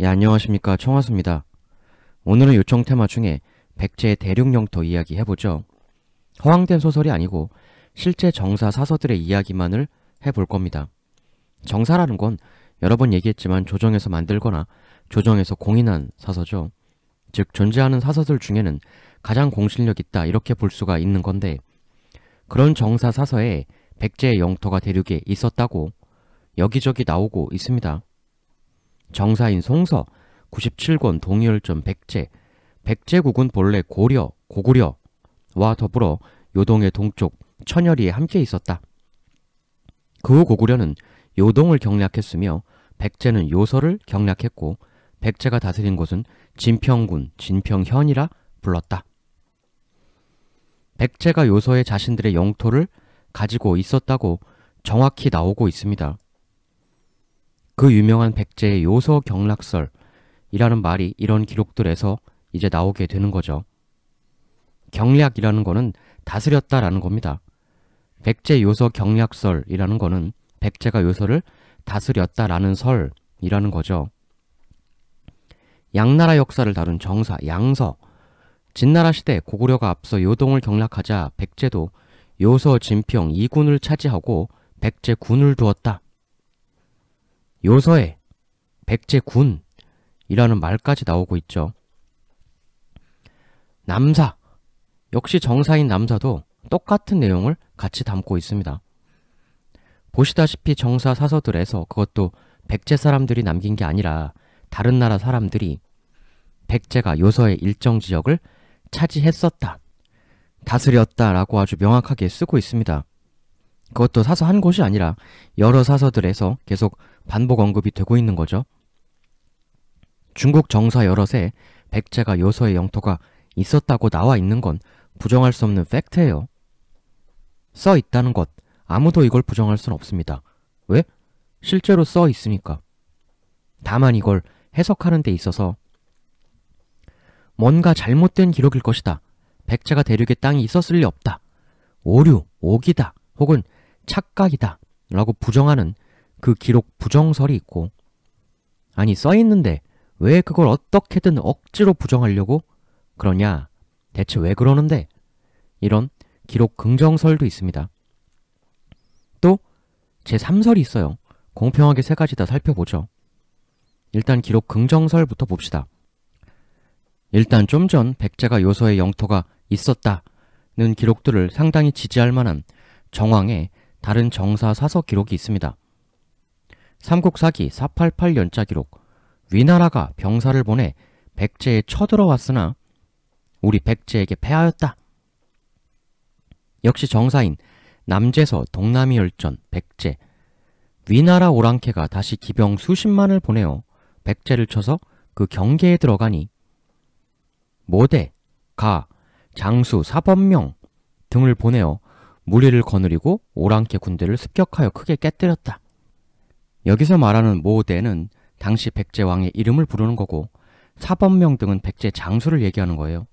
예, 안녕하십니까. 청하수입니다. 오늘은 요청 테마 중에 백제의 대륙영토 이야기 해보죠. 허황된 소설이 아니고 실제 정사 사서들의 이야기만을 해볼 겁니다. 정사라는 건 여러 번 얘기했지만 조정에서 만들거나 조정에서 공인한 사서죠. 즉 존재하는 사서들 중에는 가장 공신력 있다 이렇게 볼 수가 있는 건데 그런 정사 사서에 백제의 영토가 대륙에 있었다고 여기저기 나오고 있습니다. 정사인 송서, 97권 동열전 백제, 백제국은 본래 고려, 고구려와 더불어 요동의 동쪽 천열이에 함께 있었다. 그 후 고구려는 요동을 경략했으며 백제는 요서를 경략했고 백제가 다스린 곳은 진평군, 진평현이라 불렀다. 백제가 요서에 자신들의 영토를 가지고 있었다고 정확히 나오고 있습니다. 그 유명한 백제의 요서 경락설이라는 말이 이런 기록들에서 이제 나오게 되는 거죠. 경략이라는 거는 다스렸다라는 겁니다. 백제 요서 경략설이라는 거는 백제가 요서를 다스렸다라는 설이라는 거죠. 양나라 역사를 다룬 정사 양서 진나라 시대 고구려가 앞서 요동을 경락하자 백제도 요서 진평 이군을 차지하고 백제군을 두었다. 요서에 백제군이라는 말까지 나오고 있죠. 남사 역시 정사인 남사도 똑같은 내용을 같이 담고 있습니다. 보시다시피 정사 사서들에서 그것도 백제 사람들이 남긴 게 아니라 다른 나라 사람들이 백제가 요서의 일정 지역을 차지했었다, 다스렸다 라고 아주 명확하게 쓰고 있습니다. 그것도 사서 한 곳이 아니라 여러 사서들에서 계속 반복 언급이 되고 있는 거죠. 중국 정사 여럿에 백제가 요서의 영토가 있었다고 나와 있는 건 부정할 수 없는 팩트예요. 써 있다는 것, 아무도 이걸 부정할 수는 없습니다. 왜? 실제로 써 있으니까. 다만 이걸 해석하는 데 있어서 뭔가 잘못된 기록일 것이다. 백제가 대륙에 땅이 있었을 리 없다. 오류, 오기다, 혹은 착각이다. 라고 부정하는 그 기록 부정설이 있고 아니 써 있는데 왜 그걸 어떻게든 억지로 부정하려고 그러냐 대체 왜 그러는데 이런 기록 긍정설도 있습니다. 또 제3설이 있어요. 공평하게 세 가지 다 살펴보죠. 일단 기록 긍정설부터 봅시다. 일단 좀 전 백제가 요서의 영토가 있었다는 기록들을 상당히 지지할 만한 정황에 다른 정사 사서 기록이 있습니다. 삼국사기 488 연차기록 위나라가 병사를 보내 백제에 쳐들어왔으나 우리 백제에게 패하였다. 역시 정사인 남제서 동남이 열전 백제 위나라 오랑캐가 다시 기병 수십만을 보내어 백제를 쳐서 그 경계에 들어가니 모대, 가, 장수, 사범명 등을 보내어 무리를 거느리고 오랑캐 군대를 습격하여 크게 깨뜨렸다. 여기서 말하는 모대는 당시 백제왕의 이름을 부르는 거고 사범명 등은 백제 장수를 얘기하는 거예요.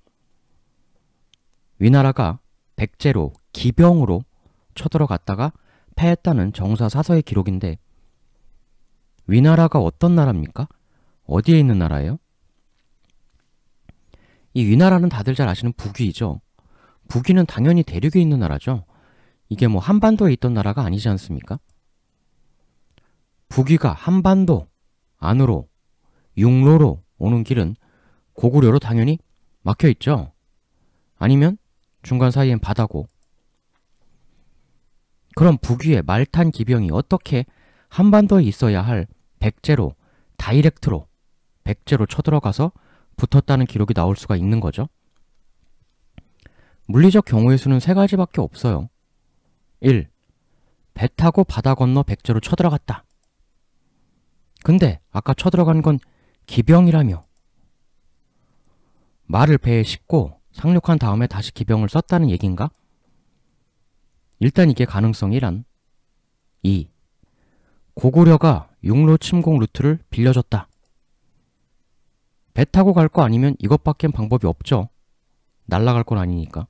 위나라가 백제로 기병으로 쳐들어갔다가 패했다는 정사사서의 기록인데 위나라가 어떤 나라입니까? 어디에 있는 나라예요? 이 위나라는 다들 잘 아시는 북위죠. 북위는 당연히 대륙에 있는 나라죠. 이게 뭐 한반도에 있던 나라가 아니지 않습니까? 북위가 한반도 안으로 육로로 오는 길은 고구려로 당연히 막혀 있죠. 아니면 중간 사이엔 바다고. 그럼 북위의 말탄 기병이 어떻게 한반도에 있어야 할 백제로 다이렉트로 백제로 쳐들어가서 붙었다는 기록이 나올 수가 있는 거죠. 물리적 경우의 수는 세 가지밖에 없어요. 1. 배 타고 바다 건너 백제로 쳐들어갔다. 근데 아까 쳐들어간 건 기병이라며 말을 배에 싣고 상륙한 다음에 다시 기병을 썼다는 얘긴가? 일단 이게 가능성 이란 2. 고구려가 육로 침공 루트를 빌려줬다. 배 타고 갈 거 아니면 이것밖엔 방법이 없죠. 날라갈 건 아니니까.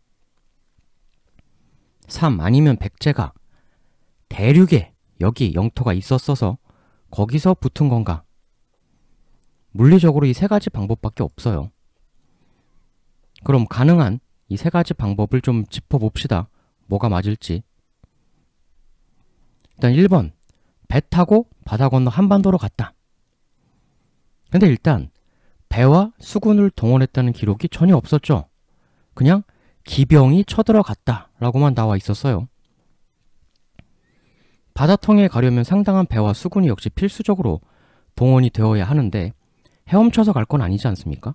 3. 아니면 백제가 대륙에 여기 영토가 있었어서 거기서 붙은 건가? 물리적으로 이 세 가지 방법밖에 없어요. 그럼 가능한 이 세 가지 방법을 좀 짚어봅시다. 뭐가 맞을지. 일단 1번. 배 타고 바다 건너 한반도로 갔다. 근데 일단 배와 수군을 동원했다는 기록이 전혀 없었죠. 그냥 기병이 쳐들어갔다 라고만 나와 있었어요. 바다통에 가려면 상당한 배와 수군이 역시 필수적으로 동원이 되어야 하는데 헤엄쳐서 갈 건 아니지 않습니까?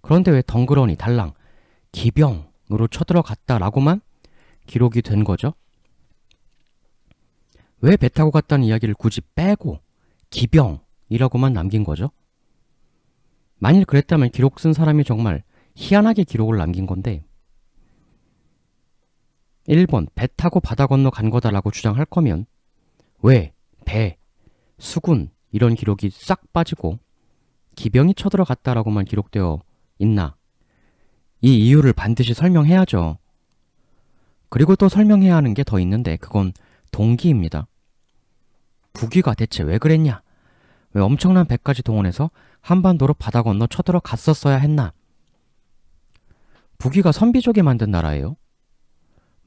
그런데 왜 덩그러니 달랑 기병으로 쳐들어갔다라고만 기록이 된 거죠? 왜 배 타고 갔다는 이야기를 굳이 빼고 기병이라고만 남긴 거죠? 만일 그랬다면 기록 쓴 사람이 정말 희한하게 기록을 남긴 건데 1번 배 타고 바다 건너 간 거다라고 주장할 거면 왜, 배, 수군 이런 기록이 싹 빠지고 기병이 쳐들어갔다라고만 기록되어 있나? 이 이유를 반드시 설명해야죠. 그리고 또 설명해야 하는 게 더 있는데 그건 동기입니다. 부귀가 대체 왜 그랬냐? 왜 엄청난 배까지 동원해서 한반도로 바다 건너 쳐들어갔었어야 했나? 부귀가 선비족이 만든 나라예요.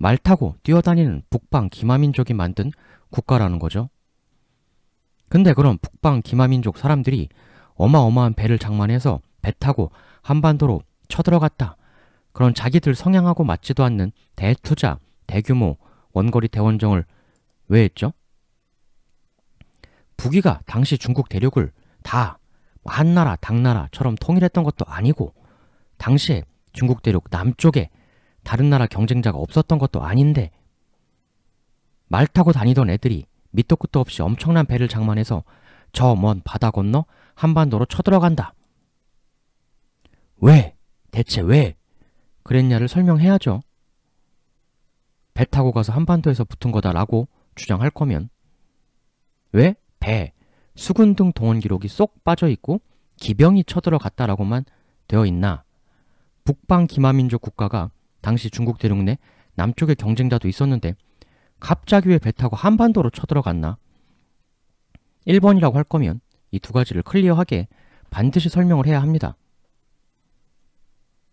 말 타고 뛰어다니는 북방 기마민족이 만든 국가라는 거죠. 근데 그럼 북방 기마민족 사람들이 어마어마한 배를 장만해서 배 타고 한반도로 쳐들어갔다. 그런 자기들 성향하고 맞지도 않는 대투자, 대규모, 원거리 대원정을 왜 했죠? 북위가 당시 중국 대륙을 다 한나라, 당나라처럼 통일했던 것도 아니고 당시에 중국 대륙 남쪽에 다른 나라 경쟁자가 없었던 것도 아닌데 말 타고 다니던 애들이 밑도 끝도 없이 엄청난 배를 장만해서 저 먼 바다 건너 한반도로 쳐들어간다. 왜? 대체 왜? 그랬냐를 설명해야죠. 배 타고 가서 한반도에서 붙은 거다라고 주장할 거면 왜? 배, 수군 등 동원 기록이 쏙 빠져있고 기병이 쳐들어갔다라고만 되어 있나? 북방 기마민족 국가가 당시 중국 대륙 내 남쪽의 경쟁자도 있었는데 갑자기 왜 배 타고 한반도로 쳐들어갔나? 1번이라고 할 거면 이 두 가지를 클리어하게 반드시 설명을 해야 합니다.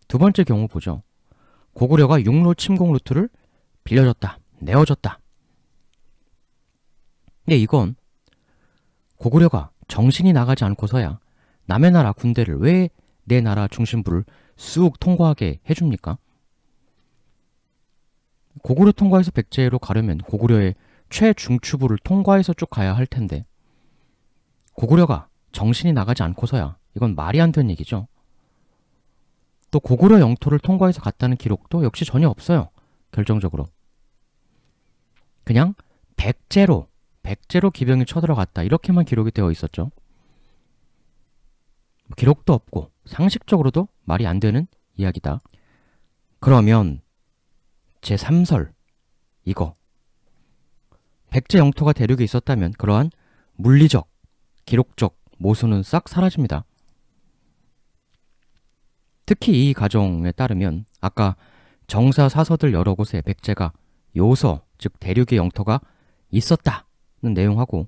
두 번째 경우 보죠. 고구려가 육로 침공 루트를 빌려줬다, 내어줬다. 근데 이건 고구려가 정신이 나가지 않고서야 남의 나라 군대를 왜 내 나라 중심부를 쑥 통과하게 해줍니까? 고구려 통과해서 백제로 가려면 고구려의 최중추부를 통과해서 쭉 가야 할 텐데 고구려가 정신이 나가지 않고서야 이건 말이 안 되는 얘기죠. 또 고구려 영토를 통과해서 갔다는 기록도 역시 전혀 없어요. 결정적으로. 그냥 백제로 백제로 기병이 쳐들어갔다 이렇게만 기록이 되어 있었죠. 기록도 없고 상식적으로도 말이 안 되는 이야기다. 그러면 제3설 이거 백제 영토가 대륙에 있었다면 그러한 물리적, 기록적 모순은 싹 사라집니다. 특히 이 가정에 따르면 아까 정사 사서들 여러 곳에 백제가 요서, 즉 대륙의 영토가 있었다는 내용하고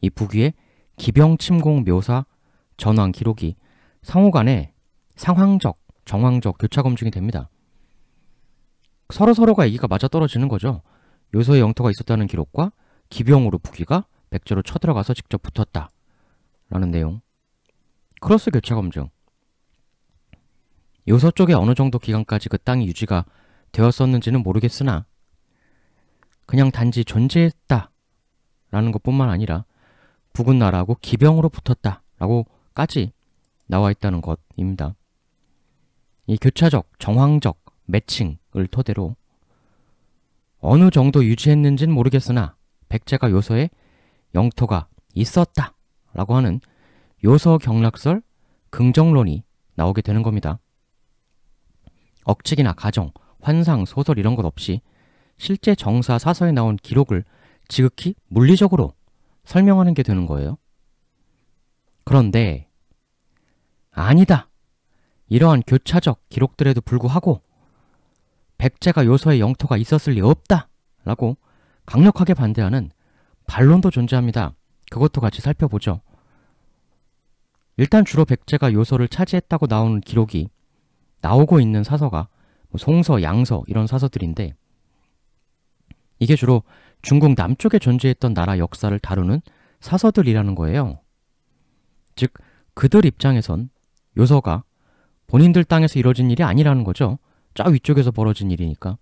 이 북위의 기병 침공 묘사 전황 기록이 상호간에 상황적, 정황적 교차 검증이 됩니다. 서로서로가 이기가 맞아떨어지는 거죠. 요소의 영토가 있었다는 기록과 기병으로 부기가 백제로 쳐들어가서 직접 붙었다. 라는 내용. 크로스 교차 검증. 요서 쪽에 어느 정도 기간까지 그 땅이 유지가 되었었는지는 모르겠으나 그냥 단지 존재했다 라는 것뿐만 아니라 북은 나라하고 기병으로 붙었다 라고까지 나와 있다는 것입니다. 이 교차적, 정황적, 매칭 토대로 어느 정도 유지했는진 모르겠으나 백제가 요서에 영토가 있었다 라고 하는 요서 경락설 긍정론이 나오게 되는 겁니다. 억측이나 가정, 환상, 소설 이런 것 없이 실제 정사 사서에 나온 기록을 지극히 물리적으로 설명하는 게 되는 거예요. 그런데 아니다. 이러한 교차적 기록들에도 불구하고 백제가 요소의 영토가 있었을 리 없다! 라고 강력하게 반대하는 반론도 존재합니다. 그것도 같이 살펴보죠. 일단 주로 백제가 요소를 차지했다고 나오는 기록이 나오고 있는 사서가 뭐 송서, 양서 이런 사서들인데 이게 주로 중국 남쪽에 존재했던 나라 역사를 다루는 사서들이라는 거예요. 즉, 그들 입장에선 요서가 본인들 땅에서 이뤄진 일이 아니라는 거죠. 저 위쪽에서 벌어진 일이니까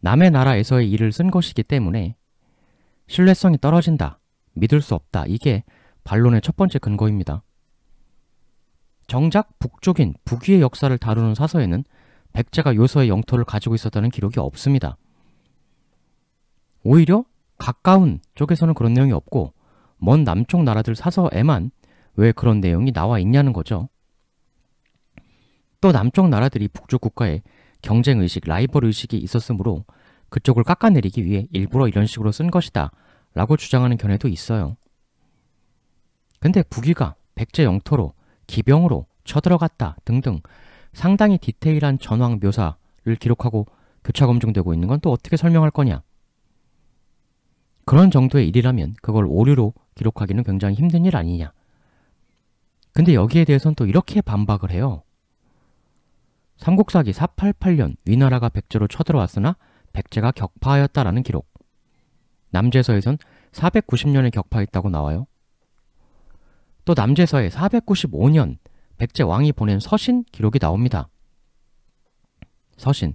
남의 나라에서의 일을 쓴 것이기 때문에 신뢰성이 떨어진다, 믿을 수 없다 이게 반론의 첫 번째 근거입니다. 정작 북쪽인 북위의 역사를 다루는 사서에는 백제가 요서의 영토를 가지고 있었다는 기록이 없습니다. 오히려 가까운 쪽에서는 그런 내용이 없고 먼 남쪽 나라들 사서에만 왜 그런 내용이 나와 있냐는 거죠. 또 남쪽 나라들이 북쪽 국가에 경쟁 의식, 라이벌 의식이 있었으므로 그쪽을 깎아내리기 위해 일부러 이런 식으로 쓴 것이다 라고 주장하는 견해도 있어요. 근데 북위가 백제 영토로 기병으로 쳐들어갔다 등등 상당히 디테일한 전황 묘사를 기록하고 교차 검증되고 있는 건 또 어떻게 설명할 거냐? 그런 정도의 일이라면 그걸 오류로 기록하기는 굉장히 힘든 일 아니냐? 근데 여기에 대해서는 또 이렇게 반박을 해요. 삼국사기 488년 위나라가 백제로 쳐들어왔으나 백제가 격파하였다라는 기록. 남제서에선 490년에 격파했다고 나와요. 또 남제서에 495년 백제 왕이 보낸 서신 기록이 나옵니다. 서신,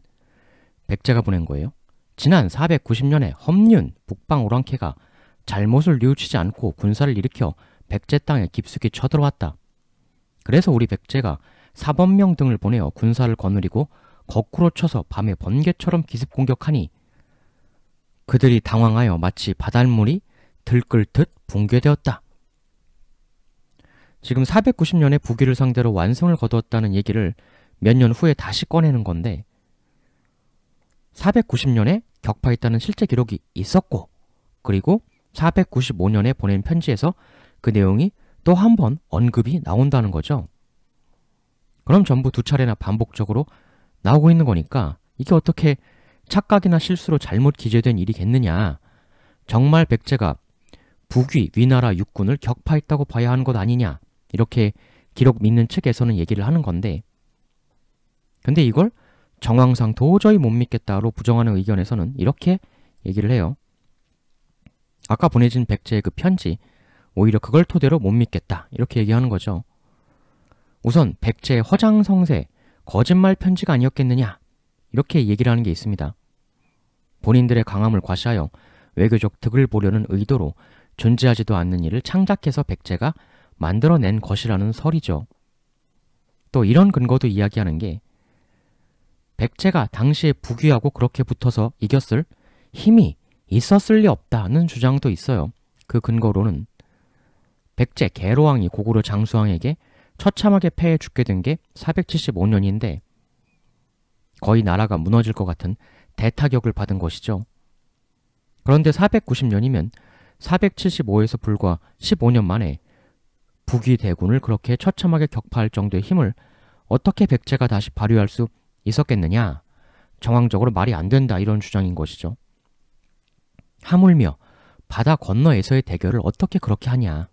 백제가 보낸 거예요. 지난 490년에 험륜 북방 오랑캐가 잘못을 뉘우치지 않고 군사를 일으켜 백제 땅에 깊숙이 쳐들어왔다. 그래서 우리 백제가 사범명 등을 보내어 군사를 거느리고 거꾸로 쳐서 밤에 번개처럼 기습 공격하니 그들이 당황하여 마치 바닷물이 들끓듯 붕괴되었다. 지금 490년에 북위를 상대로 완성을 거두었다는 얘기를 몇 년 후에 다시 꺼내는 건데 490년에 격파했다는 실제 기록이 있었고 그리고 495년에 보낸 편지에서 그 내용이 또 한 번 언급이 나온다는 거죠. 그럼 전부 두 차례나 반복적으로 나오고 있는 거니까 이게 어떻게 착각이나 실수로 잘못 기재된 일이겠느냐. 정말 백제가 북위, 위나라 육군을 격파했다고 봐야 하는 것 아니냐. 이렇게 기록 믿는 측에서는 얘기를 하는 건데 근데 이걸 정황상 도저히 못 믿겠다로 부정하는 의견에서는 이렇게 얘기를 해요. 아까 보내진 백제의 그 편지 오히려 그걸 토대로 못 믿겠다 이렇게 얘기하는 거죠. 우선 백제의 허장성세, 거짓말 편지가 아니었겠느냐 이렇게 얘기를 하는 게 있습니다. 본인들의 강함을 과시하여 외교적 득을 보려는 의도로 존재하지도 않는 일을 창작해서 백제가 만들어낸 것이라는 설이죠. 또 이런 근거도 이야기하는 게 백제가 당시에 부귀하고 그렇게 붙어서 이겼을 힘이 있었을 리 없다는 주장도 있어요. 그 근거로는 백제 개로왕이 고구려 장수왕에게 처참하게 패해 죽게 된 게 475년인데 거의 나라가 무너질 것 같은 대타격을 받은 것이죠. 그런데 490년이면 475에서 불과 15년 만에 북위 대군을 그렇게 처참하게 격파할 정도의 힘을 어떻게 백제가 다시 발휘할 수 있었겠느냐? 정황적으로 말이 안 된다 이런 주장인 것이죠. 하물며 바다 건너에서의 대결을 어떻게 그렇게 하냐?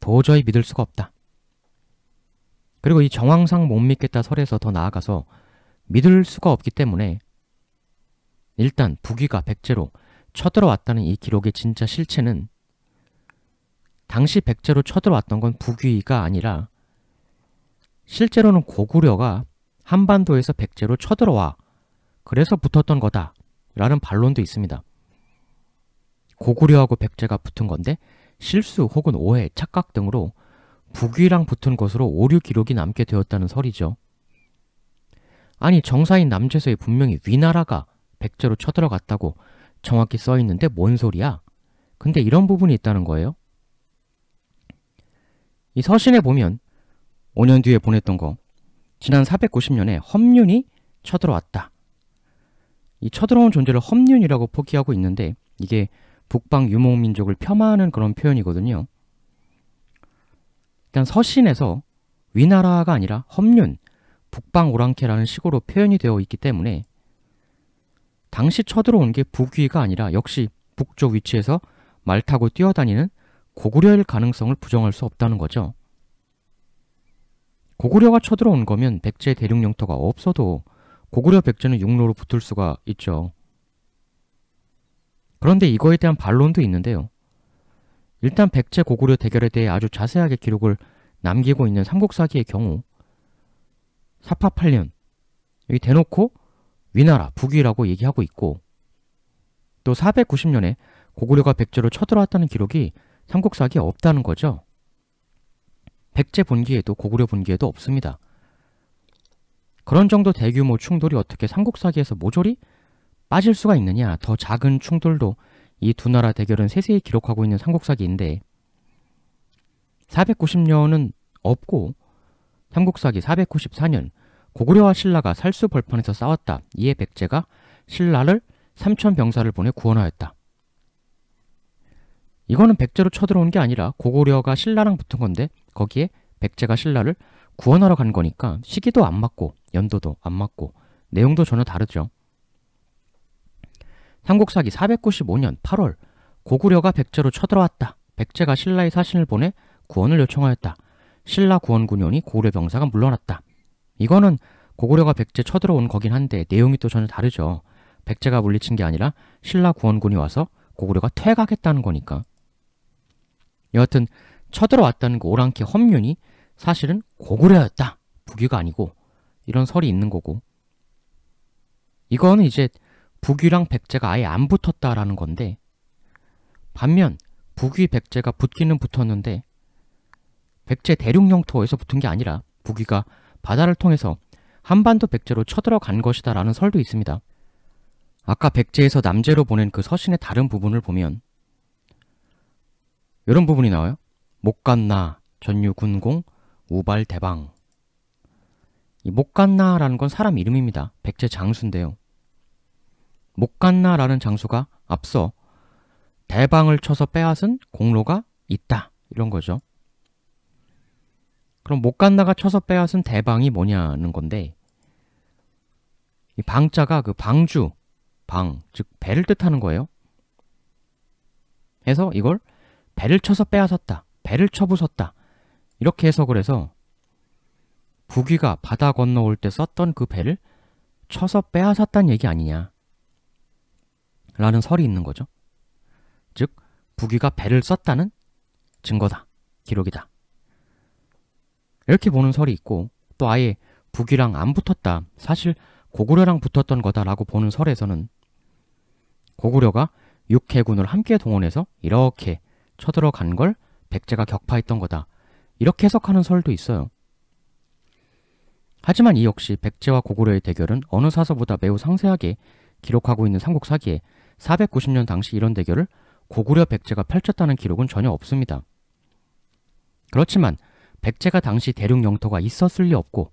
도저히 믿을 수가 없다. 그리고 이 정황상 못 믿겠다 설에서 더 나아가서 믿을 수가 없기 때문에 일단 부귀가 백제로 쳐들어왔다는 이 기록의 진짜 실체는 당시 백제로 쳐들어왔던 건 부귀가 아니라 실제로는 고구려가 한반도에서 백제로 쳐들어와 그래서 붙었던 거다 라는 반론도 있습니다. 고구려하고 백제가 붙은 건데 실수 혹은 오해, 착각 등으로 북위랑 붙은 것으로 오류 기록이 남게 되었다는 설이죠. 아니 정사인 남재서에 분명히 위나라가 백제로 쳐들어갔다고 정확히 써있는데 뭔 소리야? 근데 이런 부분이 있다는 거예요. 이 서신에 보면 5년 뒤에 보냈던 거 지난 490년에 험륜이 쳐들어왔다. 이 쳐들어온 존재를 험륜이라고 포기하고 있는데 이게 북방 유목민족을 폄하하는 그런 표현이거든요. 일단 서신에서 위나라가 아니라 험륜, 북방 오랑캐라는 식으로 표현이 되어 있기 때문에 당시 쳐들어온 게 북위가 아니라 역시 북쪽 위치에서 말 타고 뛰어다니는 고구려일 가능성을 부정할 수 없다는 거죠. 고구려가 쳐들어온 거면 백제 대륙 영토가 없어도 고구려 백제는 육로로 붙을 수가 있죠. 그런데 이거에 대한 반론도 있는데요. 일단 백제 고구려 대결에 대해 아주 자세하게 기록을 남기고 있는 삼국사기의 경우 사파 8년 여기 대놓고 위나라, 북위라고 얘기하고 있고 또 490년에 고구려가 백제로 쳐들어왔다는 기록이 삼국사기에 없다는 거죠. 백제 본기에도 고구려 본기에도 없습니다. 그런 정도 대규모 충돌이 어떻게 삼국사기에서 모조리 빠질 수가 있느냐 더 작은 충돌도 이두 나라 대결은 세세히 기록하고 있는 삼국사기인데 490년은 없고 삼국사기 494년 고구려와 신라가 살수 벌판에서 싸웠다. 이에 백제가 신라를 삼천 병사를 보내 구원하였다. 이거는 백제로 쳐들어온 게 아니라 고구려가 신라랑 붙은 건데 거기에 백제가 신라를 구원하러 간 거니까 시기도 안 맞고 연도도 안 맞고 내용도 전혀 다르죠. 삼국사기 495년 8월 고구려가 백제로 쳐들어왔다. 백제가 신라의 사신을 보내 구원을 요청하였다. 신라 구원군이 고구려 병사가 물러났다. 이거는 고구려가 백제 쳐들어온 거긴 한데 내용이 또 전혀 다르죠. 백제가 물리친 게 아니라 신라 구원군이 와서 고구려가 퇴각했다는 거니까. 여하튼 쳐들어왔다는 그 오랑캐 험윤이 사실은 고구려였다. 부귀가 아니고 이런 설이 있는 거고. 이거는 이제 북위랑 백제가 아예 안 붙었다라는 건데 반면 북위 백제가 붙기는 붙었는데 백제 대륙 영토에서 붙은 게 아니라 북위가 바다를 통해서 한반도 백제로 쳐들어간 것이다 라는 설도 있습니다. 아까 백제에서 남제로 보낸 그 서신의 다른 부분을 보면 이런 부분이 나와요. 목간나, 전유군공, 우발대방 이 목간나라는 건 사람 이름입니다. 백제 장수인데요. 못 갔나라는 장소가 앞서 대방을 쳐서 빼앗은 공로가 있다 이런 거죠. 그럼 못 갔나가 쳐서 빼앗은 대방이 뭐냐는 건데 이 방자가 그 방주 방 즉 배를 뜻하는 거예요. 해서 이걸 배를 쳐서 빼앗았다 배를 쳐부섰다 이렇게 해석을 해서 부귀가 바다 건너올 때 썼던 그 배를 쳐서 빼앗았다는 얘기 아니냐 라는 설이 있는 거죠. 즉, 부귀가 배를 썼다는 증거다, 기록이다. 이렇게 보는 설이 있고 또 아예 부귀랑 안 붙었다, 사실 고구려랑 붙었던 거다라고 보는 설에서는 고구려가 육해군을 함께 동원해서 이렇게 쳐들어간 걸 백제가 격파했던 거다. 이렇게 해석하는 설도 있어요. 하지만 이 역시 백제와 고구려의 대결은 어느 사서보다 매우 상세하게 기록하고 있는 삼국사기에 490년 당시 이런 대결을 고구려 백제가 펼쳤다는 기록은 전혀 없습니다. 그렇지만 백제가 당시 대륙 영토가 있었을 리 없고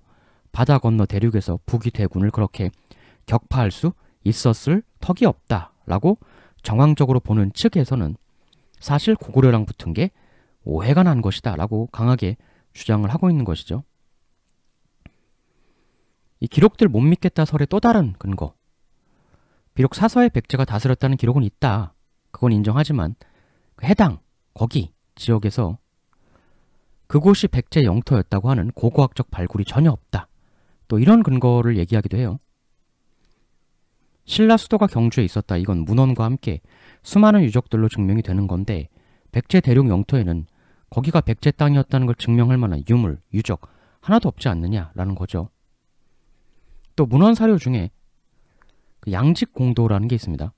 바다 건너 대륙에서 북이 대군을 그렇게 격파할 수 있었을 턱이 없다라고 정황적으로 보는 측에서는 사실 고구려랑 붙은 게 오해가 난 것이다 라고 강하게 주장을 하고 있는 것이죠. 이 기록들 못 믿겠다 설의 또 다른 근거 비록 사서의 백제가 다스렸다는 기록은 있다. 그건 인정하지만 그 해당 거기 지역에서 그곳이 백제 영토였다고 하는 고고학적 발굴이 전혀 없다. 또 이런 근거를 얘기하기도 해요. 신라 수도가 경주에 있었다. 이건 문헌과 함께 수많은 유적들로 증명이 되는 건데 백제 대륙 영토에는 거기가 백제 땅이었다는 걸 증명할 만한 유물, 유적 하나도 없지 않느냐라는 거죠. 또 문헌 사료 중에 그 양직 공도라는 게 있습니다.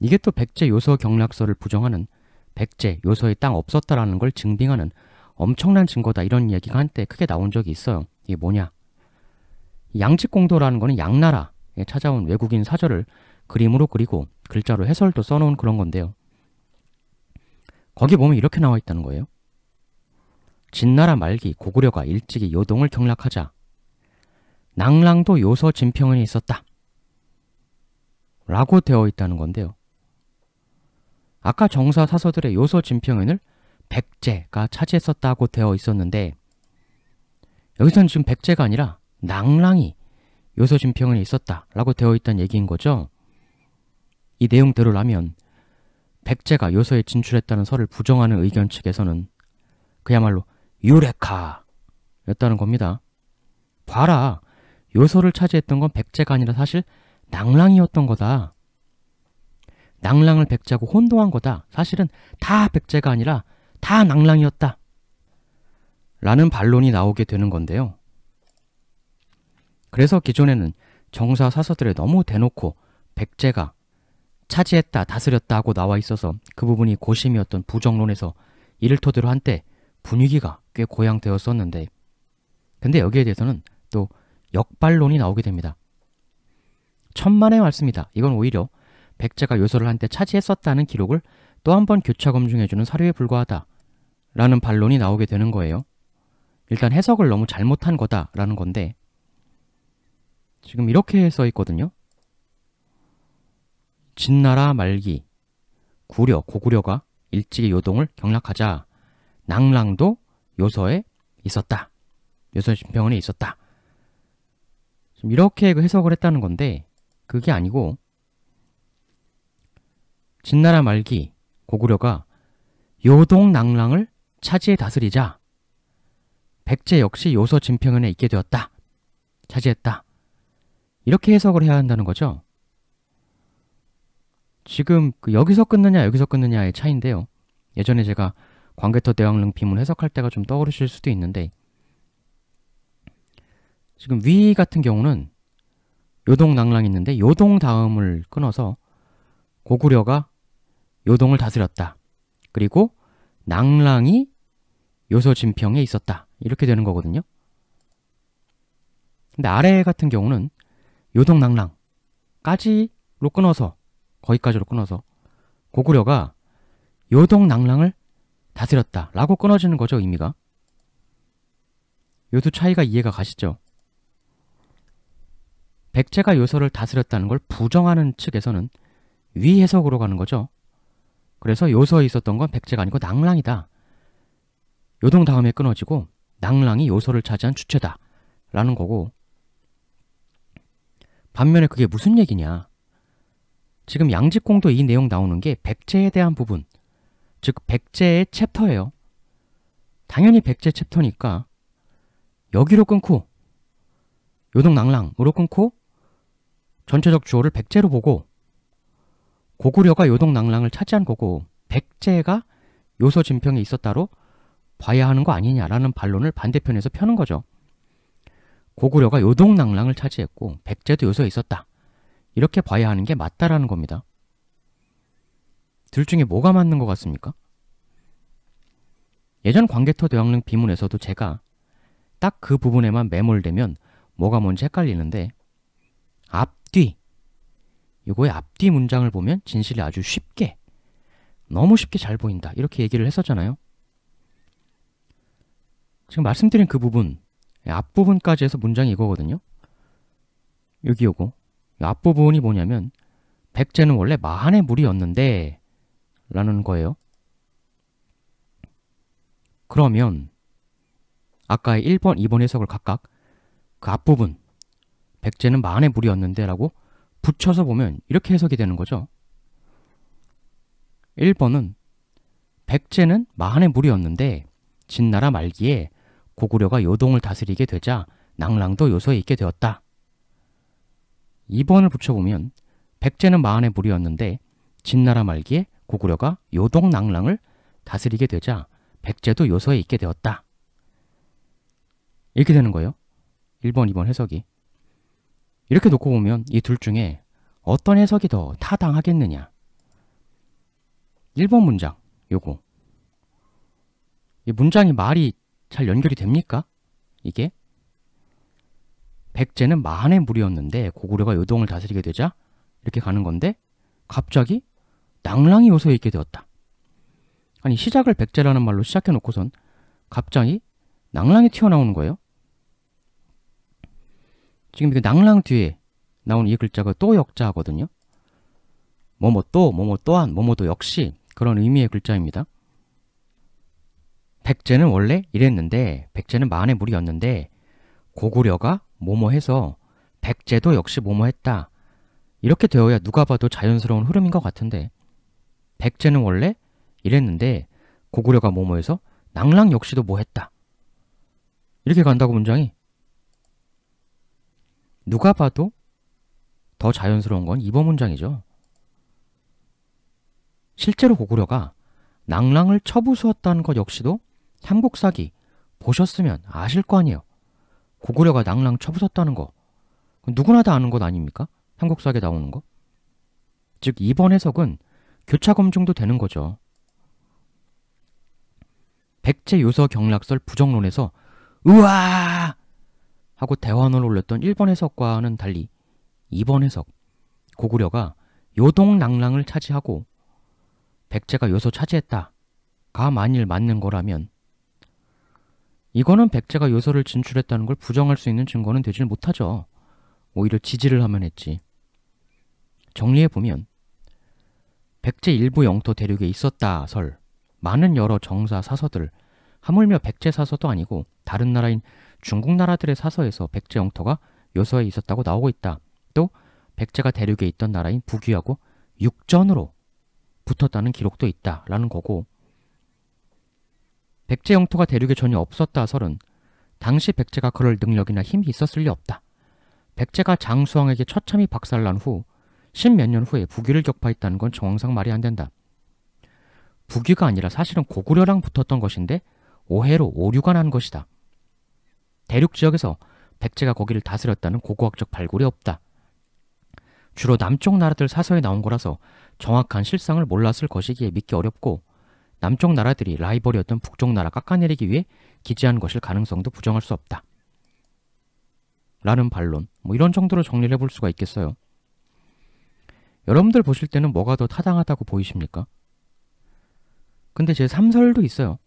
이게 또 백제 요서 경락서를 부정하는 백제 요서의땅 없었다라는 걸 증빙하는 엄청난 증거다 이런 이야기가 한때 크게 나온 적이 있어요. 이게 뭐냐? 양직 공도라는 거는 양나라에 찾아온 외국인 사절을 그림으로 그리고 글자로 해설도 써놓은 그런 건데요. 거기 보면 이렇게 나와 있다는 거예요. 진나라 말기 고구려가 일찍이 요동을 경락하자 낭랑도 요서 진평원이 있었다. 라고 되어 있다는 건데요. 아까 정사 사서들의 요소 진평현을 백제가 차지했었다고 되어 있었는데 여기서는 지금 백제가 아니라 낭랑이 요소 진평현에 있었다라고 되어 있다는 얘기인 거죠. 이 내용대로라면 백제가 요소에 진출했다는 설을 부정하는 의견 측에서는 그야말로 유레카 였다는 겁니다. 봐라 요소를 차지했던 건 백제가 아니라 사실 낭랑이었던 거다. 낭랑을 백제하고 혼동한 거다. 사실은 다 백제가 아니라 다 낭랑이었다. 라는 반론이 나오게 되는 건데요. 그래서 기존에는 정사 사서들에 너무 대놓고 백제가 차지했다 다스렸다 하고 나와 있어서 그 부분이 고심이었던 부정론에서 이를 토대로 한때 분위기가 꽤 고양되었었는데 근데 여기에 대해서는 또 역발론이 나오게 됩니다. 천만에말씀니다 이건 오히려 백제가 요소를 한때 차지했었다는 기록을 또 한 번 교차 검증해주는 사료에 불과하다. 라는 반론이 나오게 되는 거예요. 일단 해석을 너무 잘못한 거다라는 건데 지금 이렇게 써 있거든요. 진나라 말기 구려 고구려가 일찍이 요동을 경락하자 낭랑도 요서에 있었다. 요서 신평원에 있었다. 지금 이렇게 해석을 했다는 건데 그게 아니고 진나라 말기 고구려가 요동낭랑을 차지해 다스리자 백제 역시 요서 진평현에 있게 되었다. 차지했다. 이렇게 해석을 해야 한다는 거죠. 지금 그 여기서 끊느냐 여기서 끊느냐의 차이인데요. 예전에 제가 광개토 대왕릉 비문 해석할 때가 좀 떠오르실 수도 있는데 지금 위 같은 경우는 요동 낭랑 있는데 요동 다음을 끊어서 고구려가 요동을 다스렸다. 그리고 낭랑이 요소진평에 있었다. 이렇게 되는 거거든요. 근데 아래 같은 경우는 요동 낭랑까지로 끊어서 거기까지로 끊어서 고구려가 요동 낭랑을 다스렸다 라고 끊어지는 거죠 의미가 요두 차이가 이해가 가시죠 백제가 요소를 다스렸다는 걸 부정하는 측에서는 위해석으로 가는 거죠. 그래서 요서에 있었던 건 백제가 아니고 낭랑이다. 요동 다음에 끊어지고 낭랑이 요소를 차지한 주체다 라는 거고 반면에 그게 무슨 얘기냐 지금 양직공도 이 내용 나오는 게 백제에 대한 부분 즉 백제의 챕터예요 당연히 백제 챕터니까 여기로 끊고 요동낭랑으로 끊고 전체적 주어를 백제로 보고 고구려가 요동낭랑을 차지한 거고 백제가 요소 진평에 있었다로 봐야 하는 거 아니냐라는 반론을 반대편에서 펴는 거죠. 고구려가 요동낭랑을 차지했고 백제도 요소에 있었다. 이렇게 봐야 하는 게 맞다라는 겁니다. 둘 중에 뭐가 맞는 것 같습니까? 예전 광개토 대왕릉 비문에서도 제가 딱 그 부분에만 매몰되면 뭐가 뭔지 헷갈리는데 앞 앞뒤 이거의 앞뒤 문장을 보면 진실이 아주 쉽게 너무 쉽게 잘 보인다 이렇게 얘기를 했었잖아요 지금 말씀드린 그 부분 앞부분까지 해서 문장이 이거거든요 여기 요거 앞부분이 뭐냐면 백제는 원래 마한의 물이었는데 라는 거예요 그러면 아까의 1번, 2번 해석을 각각 그 앞부분 백제는 만의 무리였는데 라고 붙여서 보면 이렇게 해석이 되는 거죠. 1번은 백제는 만의 무리였는데 진나라 말기에 고구려가 요동을 다스리게 되자 낭랑도 요소에 있게 되었다. 2번을 붙여보면 백제는 만의 무리였는데 진나라 말기에 고구려가 요동 낭랑을 다스리게 되자 백제도 요소에 있게 되었다. 이렇게 되는 거예요. 1번, 2번 해석이. 이렇게 놓고 보면 이 둘 중에 어떤 해석이 더 타당하겠느냐 1번 문장 요거 이 문장이 말이 잘 연결이 됩니까? 이게 백제는 만의 무리였는데 고구려가 요동을 다스리게 되자 이렇게 가는 건데 갑자기 낭랑이 요소에 있게 되었다. 아니 시작을 백제라는 말로 시작해 놓고선 갑자기 낭랑이 튀어나오는 거예요. 지금 이거 낭랑 뒤에 나온 이 글자가 또 역자거든요. 뭐뭐 또, 뭐뭐 또한, 뭐뭐도 역시 그런 의미의 글자입니다. 백제는 원래 이랬는데 백제는 만의 무리였는데 고구려가 뭐뭐 해서 백제도 역시 뭐뭐 했다. 이렇게 되어야 누가 봐도 자연스러운 흐름인 것 같은데 백제는 원래 이랬는데 고구려가 뭐뭐 해서 낭랑 역시도 뭐 했다. 이렇게 간다고 문장이 누가 봐도 더 자연스러운 건 2번 문장이죠. 실제로 고구려가 낭랑을 처부수었다는 것 역시도 삼국사기 보셨으면 아실 거 아니에요. 고구려가 낭랑 처부수었다는 거 누구나 다 아는 것 아닙니까? 삼국사기에 나오는 거. 즉 2번 해석은 교차 검증도 되는 거죠. 백제 요서 경락설 부정론에서 우와 하고 대환을 올렸던 1번 해석과는 달리 2번 해석 고구려가 요동낭랑을 차지하고 백제가 요소 차지했다가 만일 맞는 거라면 이거는 백제가 요소를 진출했다는 걸 부정할 수 있는 증거는 되질 못하죠. 오히려 지지를 하면 했지. 정리해보면 백제 일부 영토 대륙에 있었다 설 많은 여러 정사 사서들 하물며 백제 사서도 아니고 다른 나라인 중국 나라들의 사서에서 백제 영토가 요서에 있었다고 나오고 있다. 또 백제가 대륙에 있던 나라인 북위하고 육전으로 붙었다는 기록도 있다라는 거고 백제 영토가 대륙에 전혀 없었다 설은 당시 백제가 그럴 능력이나 힘이 있었을 리 없다. 백제가 장수왕에게 처참히 박살난 후 십몇 년 후에 북위를 격파했다는 건 정황상 말이 안 된다. 북위가 아니라 사실은 고구려랑 붙었던 것인데 오해로 오류가 난 것이다. 대륙 지역에서 백제가 거기를 다스렸다는 고고학적 발굴이 없다. 주로 남쪽 나라들 사서에 나온 거라서 정확한 실상을 몰랐을 것이기에 믿기 어렵고 남쪽 나라들이 라이벌이었던 북쪽 나라 깎아내리기 위해 기재한 것일 가능성도 부정할 수 없다. 라는 반론, 뭐 이런 정도로 정리를 해볼 수가 있겠어요. 여러분들 보실 때는 뭐가 더 타당하다고 보이십니까? 근데 제 3설도 있어요.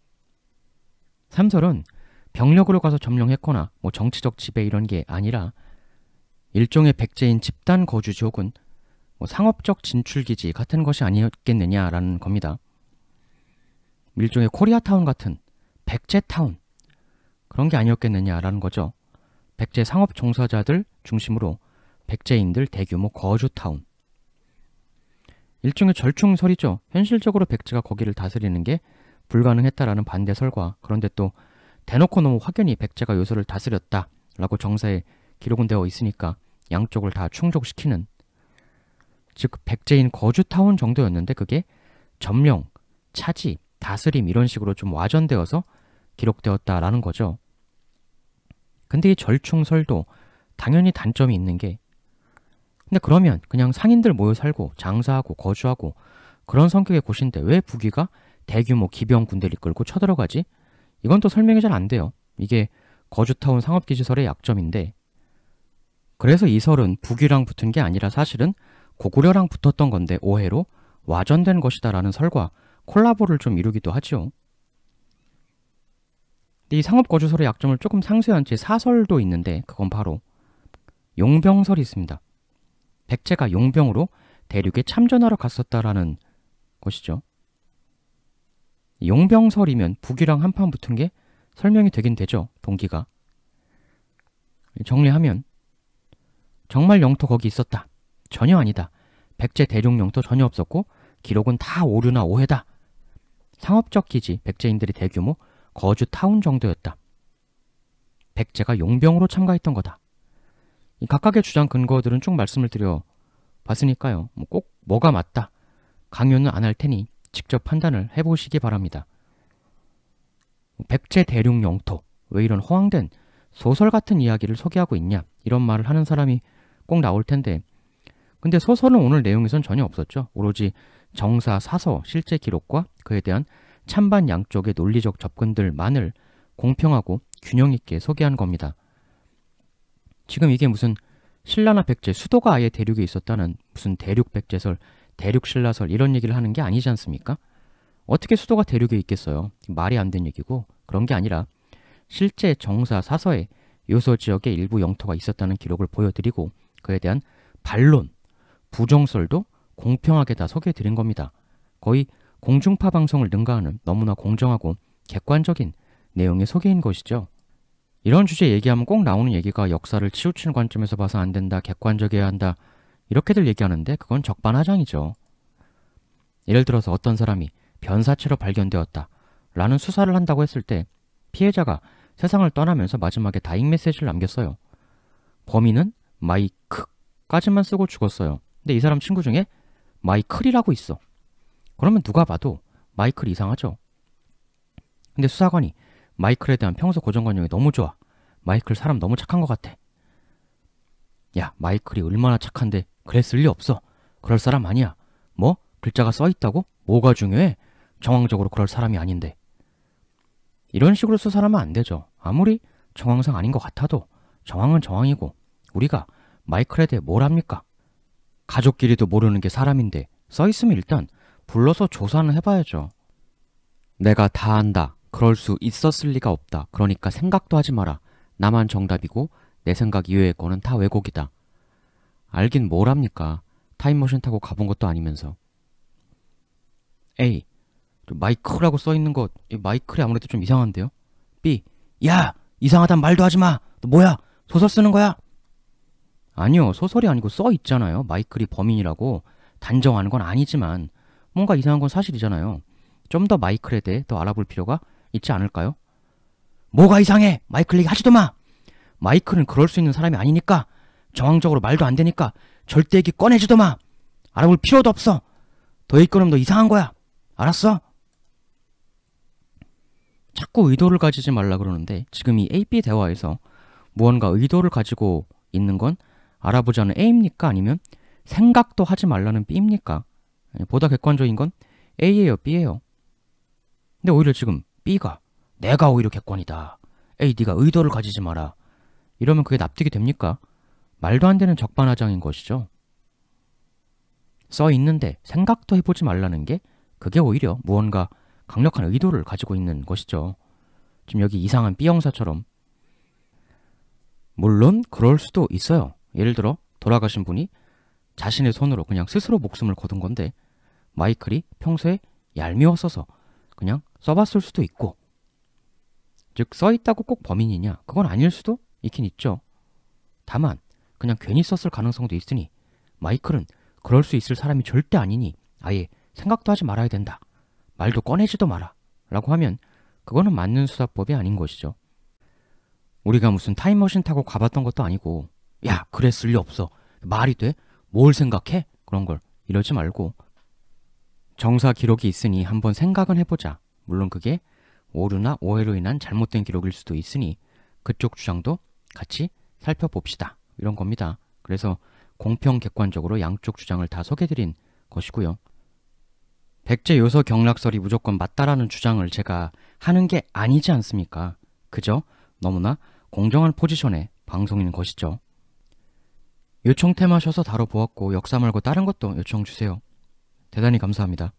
3설은 병력으로 가서 점령했거나 뭐 정치적 지배 이런 게 아니라 일종의 백제인 집단 거주 지혹은뭐 상업적 진출 기지 같은 것이 아니었겠느냐라는 겁니다. 일종의 코리아타운 같은 백제타운 그런 게 아니었겠느냐라는 거죠. 백제 상업 종사자들 중심으로 백제인들 대규모 거주타운 일종의 절충설이죠. 현실적으로 백제가 거기를 다스리는 게 불가능했다라는 반대설과 그런데 또 대놓고 너무 확연히 백제가 요소를 다스렸다라고 정사에 기록은 되어 있으니까 양쪽을 다 충족시키는 즉 백제인 거주타운 정도였는데 그게 점령, 차지, 다스림 이런 식으로 좀 와전되어서 기록되었다라는 거죠. 근데 이 절충설도 당연히 단점이 있는 게 근데 그러면 그냥 상인들 모여 살고 장사하고 거주하고 그런 성격의 곳인데 왜 부귀가 대규모 기병 군대를 이끌고 쳐들어가지? 이건 또 설명이 잘 안 돼요. 이게 거주타운 상업기지설의 약점인데 그래서 이 설은 북유랑 붙은 게 아니라 사실은 고구려랑 붙었던 건데 오해로 와전된 것이다 라는 설과 콜라보를 좀 이루기도 하죠. 이 상업거주설의 약점을 조금 상세한 제 사설도 있는데 그건 바로 용병설이 있습니다. 백제가 용병으로 대륙에 참전하러 갔었다라는 것이죠. 용병설이면 북이랑 한판 붙은 게 설명이 되긴 되죠. 동기가. 정리하면 정말 영토 거기 있었다. 전혀 아니다. 백제 대륙 영토 전혀 없었고 기록은 다 오류나 오해다. 상업적 기지, 백제인들이 대규모 거주 타운 정도였다. 백제가 용병으로 참가했던 거다. 각각의 주장 근거들은 쭉 말씀을 드려 봤으니까요. 뭐꼭 뭐가 맞다. 강요는 안 할 테니 직접 판단을 해보시기 바랍니다. 백제 대륙 영토, 왜 이런 허황된 소설 같은 이야기를 소개하고 있냐 이런 말을 하는 사람이 꼭 나올 텐데 근데 소설은 오늘 내용에선 전혀 없었죠. 오로지 정사, 사서, 실제 기록과 그에 대한 찬반 양쪽의 논리적 접근들만을 공평하고 균형 있게 소개한 겁니다. 지금 이게 무슨 신라나 백제, 수도가 아예 대륙에 있었다는 무슨 대륙 백제설 대륙 신라설 이런 얘기를 하는 게 아니지 않습니까? 어떻게 수도가 대륙에 있겠어요? 말이 안 된 얘기고 그런 게 아니라 실제 정사 사서에 요소 지역의 일부 영토가 있었다는 기록을 보여드리고 그에 대한 반론, 부정설도 공평하게 다 소개해드린 겁니다. 거의 공중파 방송을 능가하는 너무나 공정하고 객관적인 내용의 소개인 것이죠. 이런 주제 얘기하면 꼭 나오는 얘기가 역사를 치우치는 관점에서 봐서 안 된다, 객관적이어야 한다, 이렇게들 얘기하는데 그건 적반하장이죠. 예를 들어서 어떤 사람이 변사체로 발견되었다 라는 수사를 한다고 했을 때 피해자가 세상을 떠나면서 마지막에 다잉 메시지를 남겼어요. 범인은 마이크까지만 쓰고 죽었어요. 근데 이 사람 친구 중에 마이클이라고 있어. 그러면 누가 봐도 마이클 이상하죠. 근데 수사관이 마이클에 대한 평소 고정관념이 너무 좋아. 마이클 사람 너무 착한 것 같아. 야 마이클이 얼마나 착한데 그랬을 리 없어. 그럴 사람 아니야. 뭐? 글자가 써 있다고? 뭐가 중요해? 정황적으로 그럴 사람이 아닌데. 이런 식으로 수사하면 안 되죠. 아무리 정황상 아닌 것 같아도 정황은 정황이고 우리가 마이클에 대해 뭘 합니까? 가족끼리도 모르는 게 사람인데 써 있으면 일단 불러서 조사는 해봐야죠. 내가 다 안다. 그럴 수 있었을 리가 없다. 그러니까 생각도 하지 마라. 나만 정답이고 내 생각 이외의 거는 다 왜곡이다. 알긴 뭘 합니까? 타임머신 타고 가본 것도 아니면서. A. 마이크라고 써있는 것, 마이크리 아무래도 좀 이상한데요? B. 야! 이상하단 말도 하지 마! 너 뭐야? 소설 쓰는 거야? 아니요, 소설이 아니고 써있잖아요. 마이클이 범인이라고 단정하는 건 아니지만 뭔가 이상한 건 사실이잖아요. 좀 더 마이클에 대해 더 알아볼 필요가 있지 않을까요? 뭐가 이상해! 마이클 얘기 하지도 마! 마이클은 그럴 수 있는 사람이 아니니까 정황적으로 말도 안 되니까 절대 얘기 꺼내지도 마. 알아볼 필요도 없어. 더 이끌으면 너 이상한 거야. 알았어? 자꾸 의도를 가지지 말라 그러는데 지금 이 AB 대화에서 무언가 의도를 가지고 있는 건 알아보자는 A입니까? 아니면 생각도 하지 말라는 B입니까? 보다 객관적인 건 A예요, B예요. 근데 오히려 지금 B가 내가 오히려 객관이다. A, 네가 의도를 가지지 마라. 이러면 그게 납득이 됩니까? 말도 안 되는 적반하장인 것이죠. 써 있는데 생각도 해보지 말라는 게 그게 오히려 무언가 강력한 의도를 가지고 있는 것이죠. 지금 여기 이상한 B형사처럼 물론 그럴 수도 있어요. 예를 들어 돌아가신 분이 자신의 손으로 그냥 스스로 목숨을 거둔 건데 마이클이 평소에 얄미웠어서 그냥 써봤을 수도 있고 즉 써있다고 꼭 범인이냐 그건 아닐 수도 있긴 있죠. 다만 그냥 괜히 썼을 가능성도 있으니 마이클은 그럴 수 있을 사람이 절대 아니니 아예 생각도 하지 말아야 된다. 말도 꺼내지도 마라. 라고 하면 그거는 맞는 수사법이 아닌 것이죠. 우리가 무슨 타임머신 타고 가봤던 것도 아니고 야 그랬을 리 없어. 말이 돼? 뭘 생각해? 그런 걸 이러지 말고 정사 기록이 있으니 한번 생각은 해보자. 물론 그게 오류나 오해로 인한 잘못된 기록일 수도 있으니 그쪽 주장도 같이 살펴봅시다. 이런 겁니다. 그래서 공평 객관적으로 양쪽 주장을 다 소개드린 것이고요. 백제 요서 경락설이 무조건 맞다라는 주장을 제가 하는 게 아니지 않습니까? 그죠 너무나 공정한 포지션에 방송인 것이죠. 요청 테마 셔서 다뤄보았고 역사 말고 다른 것도 요청 주세요. 대단히 감사합니다.